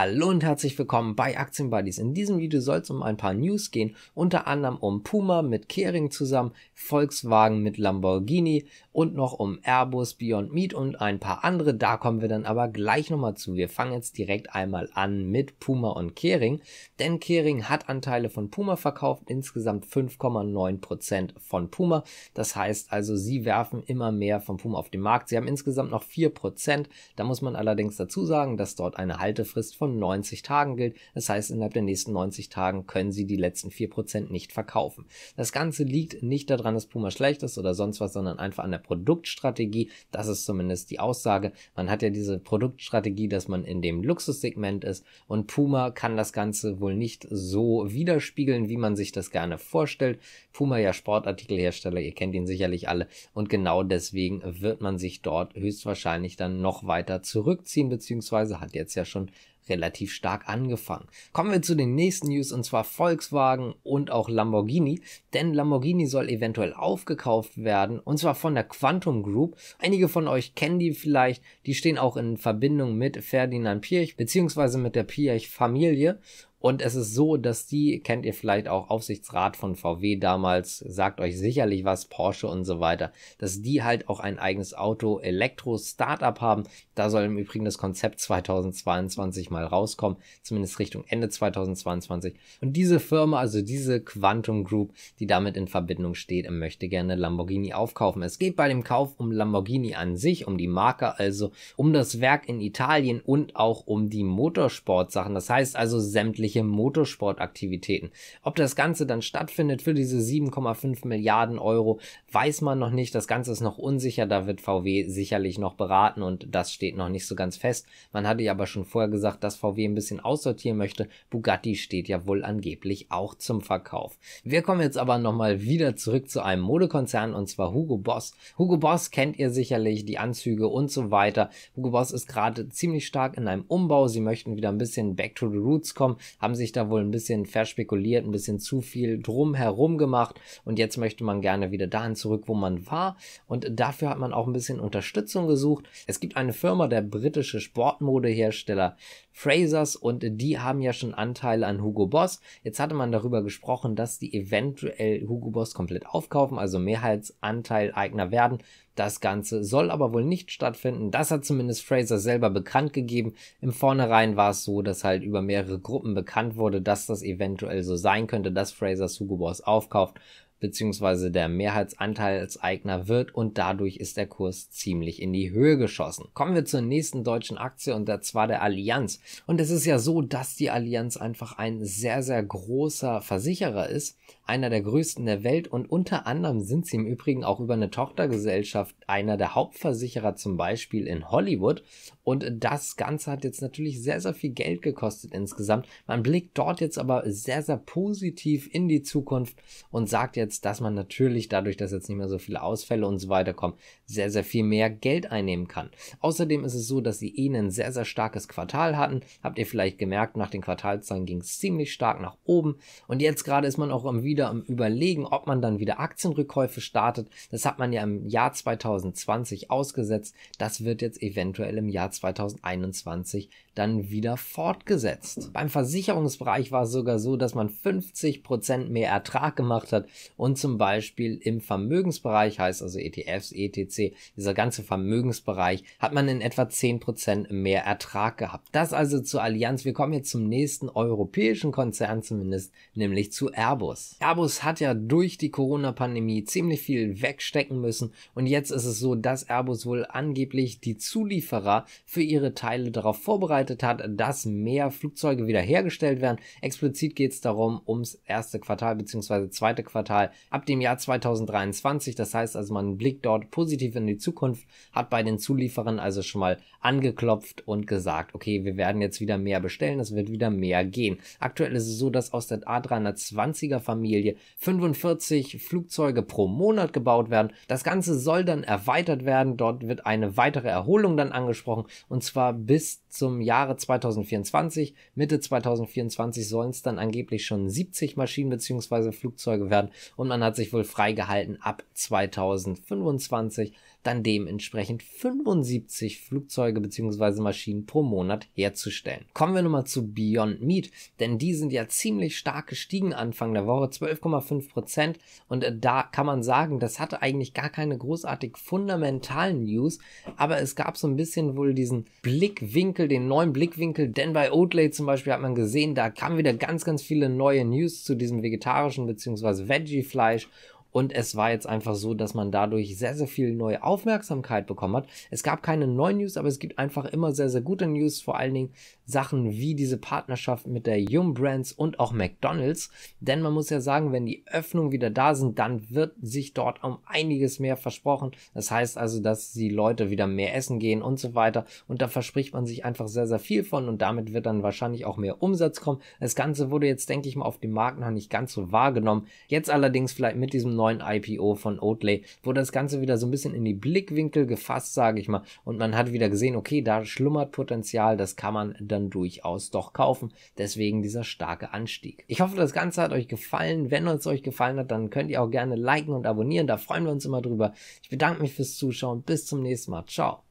Hallo und herzlich willkommen bei Aktienbuddies. In diesem Video soll es um ein paar News gehen, unter anderem um Puma mit Kering zusammen, Volkswagen mit Lamborghini und noch um Airbus, Beyond Meat und ein paar andere. Da kommen wir dann aber gleich nochmal zu. Wir fangen jetzt direkt einmal an mit Puma und Kering, denn Kering hat Anteile von Puma verkauft, insgesamt 5,9% von Puma. Das heißt also, sie werfen immer mehr von Puma auf den Markt. Sie haben insgesamt noch 4%. Da muss man allerdings dazu sagen, dass dort eine Haltefrist von von 90 Tagen gilt. Das heißt, innerhalb der nächsten 90 Tagen können sie die letzten 4% nicht verkaufen. Das Ganze liegt nicht daran, dass Puma schlecht ist oder sonst was, sondern einfach an der Produktstrategie. Das ist zumindest die Aussage. Man hat ja diese Produktstrategie, dass man in dem Luxussegment ist und Puma kann das Ganze wohl nicht so widerspiegeln, wie man sich das gerne vorstellt. Puma ja Sportartikelhersteller, ihr kennt ihn sicherlich alle und genau deswegen wird man sich dort höchstwahrscheinlich dann noch weiter zurückziehen, beziehungsweise hat jetzt ja schon relativ stark angefangen. Kommen wir zu den nächsten News und zwar Volkswagen und auch Lamborghini, denn Lamborghini soll eventuell aufgekauft werden und zwar von der Quantum Group. Einige von euch kennen die vielleicht, die stehen auch in Verbindung mit Ferdinand Pirch bzw. mit der Pirch Familie und es ist so, dass die, kennt ihr vielleicht auch, Aufsichtsrat von VW damals, sagt euch sicherlich was, Porsche und so weiter, dass die halt auch ein eigenes Auto Elektro-Startup haben. Da soll im Übrigen das Konzept 2022 mal rauskommen, zumindest Richtung Ende 2022. Und diese Firma, also diese Quantum Group, die damit in Verbindung steht, möchte gerne Lamborghini aufkaufen. Es geht bei dem Kauf um Lamborghini an sich, um die Marke also, um das Werk in Italien und auch um die Motorsportsachen. Das heißt also sämtliche unterschiedliche Motorsportaktivitäten. Ob das Ganze dann stattfindet für diese 7,5 Milliarden Euro, weiß man noch nicht. Das Ganze ist noch unsicher. Da wird VW sicherlich noch beraten und das steht noch nicht so ganz fest. Man hatte ja aber schon vorher gesagt, dass VW ein bisschen aussortieren möchte. Bugatti steht ja wohl angeblich auch zum Verkauf. Wir kommen jetzt aber nochmal wieder zurück zu einem Modekonzern und zwar Hugo Boss. Hugo Boss kennt ihr sicherlich, die Anzüge und so weiter. Hugo Boss ist gerade ziemlich stark in einem Umbau. Sie möchten wieder ein bisschen back to the roots kommen haben sich da wohl ein bisschen verspekuliert, ein bisschen zu viel drumherum gemacht und jetzt möchte man gerne wieder dahin zurück, wo man war und dafür hat man auch ein bisschen Unterstützung gesucht. Es gibt eine Firma, der britische Sportmodehersteller Frasers und die haben ja schon Anteile an Hugo Boss. Jetzt hatte man darüber gesprochen, dass die eventuell Hugo Boss komplett aufkaufen, also Mehrheitsanteileigner werden. Das Ganze soll aber wohl nicht stattfinden. Das hat zumindest Fraser selber bekannt gegeben. Im Vornherein war es so, dass halt über mehrere Gruppen bekannt wurde, dass das eventuell so sein könnte, dass Frasers Hugo Boss aufkauft beziehungsweise der Mehrheitsanteilseigner wird und dadurch ist der Kurs ziemlich in die Höhe geschossen. Kommen wir zur nächsten deutschen Aktie und zwar der Allianz. Und es ist ja so, dass die Allianz einfach ein sehr, sehr großer Versicherer ist, einer der größten der Welt und unter anderem sind sie im Übrigen auch über eine Tochtergesellschaft einer der Hauptversicherer zum Beispiel in Hollywood und das Ganze hat jetzt natürlich sehr, sehr viel Geld gekostet insgesamt. Man blickt dort jetzt aber sehr, sehr positiv in die Zukunft und sagt jetzt, dass man natürlich dadurch, dass jetzt nicht mehr so viele Ausfälle und so weiter kommen, sehr, sehr viel mehr Geld einnehmen kann. Außerdem ist es so, dass sie eh ein sehr, sehr starkes Quartal hatten. Habt ihr vielleicht gemerkt, nach den Quartalszahlen ging es ziemlich stark nach oben. Und jetzt gerade ist man auch wieder am Überlegen, ob man dann wieder Aktienrückkäufe startet. Das hat man ja im Jahr 2020 ausgesetzt. Das wird jetzt eventuell im Jahr 2021 dann wieder fortgesetzt. Beim Versicherungsbereich war es sogar so, dass man 50% mehr Ertrag gemacht hat und zum Beispiel im Vermögensbereich, heißt also ETFs, ETC, dieser ganze Vermögensbereich, hat man in etwa 10% mehr Ertrag gehabt. Das also zur Allianz. Wir kommen jetzt zum nächsten europäischen Konzern zumindest, nämlich zu Airbus. Airbus hat ja durch die Corona-Pandemie ziemlich viel wegstecken müssen und jetzt ist es so, dass Airbus wohl angeblich die Zulieferer für ihre Teile darauf vorbereitet hat, dass mehr Flugzeuge wiederhergestellt werden. Explizit geht es darum, ums erste Quartal bzw. zweite Quartal ab dem Jahr 2023. Das heißt also, man blickt dort positiv in die Zukunft, hat bei den Zulieferern also schon mal angeklopft und gesagt, okay, wir werden jetzt wieder mehr bestellen, es wird wieder mehr gehen. Aktuell ist es so, dass aus der A320er Familie 45 Flugzeuge pro Monat gebaut werden. Das Ganze soll dann erweitert werden. Dort wird eine weitere Erholung dann angesprochen und zwar bis zum Jahre 2024. Mitte 2024 sollen es dann angeblich schon 70 Maschinen bzw. Flugzeuge werden und man hat sich wohl freigehalten ab 2025 dann dementsprechend 75 Flugzeuge Fahrzeuge bzw. Maschinen pro Monat herzustellen. Kommen wir nun mal zu Beyond Meat, denn die sind ja ziemlich stark gestiegen Anfang der Woche, 12,5 Prozent. Und äh, da kann man sagen, das hatte eigentlich gar keine großartig fundamentalen News, aber es gab so ein bisschen wohl diesen Blickwinkel, den neuen Blickwinkel, denn bei Oatley zum Beispiel hat man gesehen, da kamen wieder ganz, ganz viele neue News zu diesem vegetarischen bzw. Veggie-Fleisch und es war jetzt einfach so, dass man dadurch sehr, sehr viel neue Aufmerksamkeit bekommen hat. Es gab keine neuen News, aber es gibt einfach immer sehr, sehr gute News. Vor allen Dingen Sachen wie diese Partnerschaft mit der Yum Brands und auch McDonalds. Denn man muss ja sagen, wenn die Öffnungen wieder da sind, dann wird sich dort um einiges mehr versprochen. Das heißt also, dass die Leute wieder mehr essen gehen und so weiter. Und da verspricht man sich einfach sehr, sehr viel von. Und damit wird dann wahrscheinlich auch mehr Umsatz kommen. Das Ganze wurde jetzt, denke ich mal, auf dem Markt noch nicht ganz so wahrgenommen. Jetzt allerdings vielleicht mit diesem neuen neuen IPO von Oatley wurde das Ganze wieder so ein bisschen in die Blickwinkel gefasst, sage ich mal. Und man hat wieder gesehen, okay, da schlummert Potenzial, das kann man dann durchaus doch kaufen. Deswegen dieser starke Anstieg. Ich hoffe, das Ganze hat euch gefallen. Wenn es euch gefallen hat, dann könnt ihr auch gerne liken und abonnieren. Da freuen wir uns immer drüber. Ich bedanke mich fürs Zuschauen. Bis zum nächsten Mal. Ciao.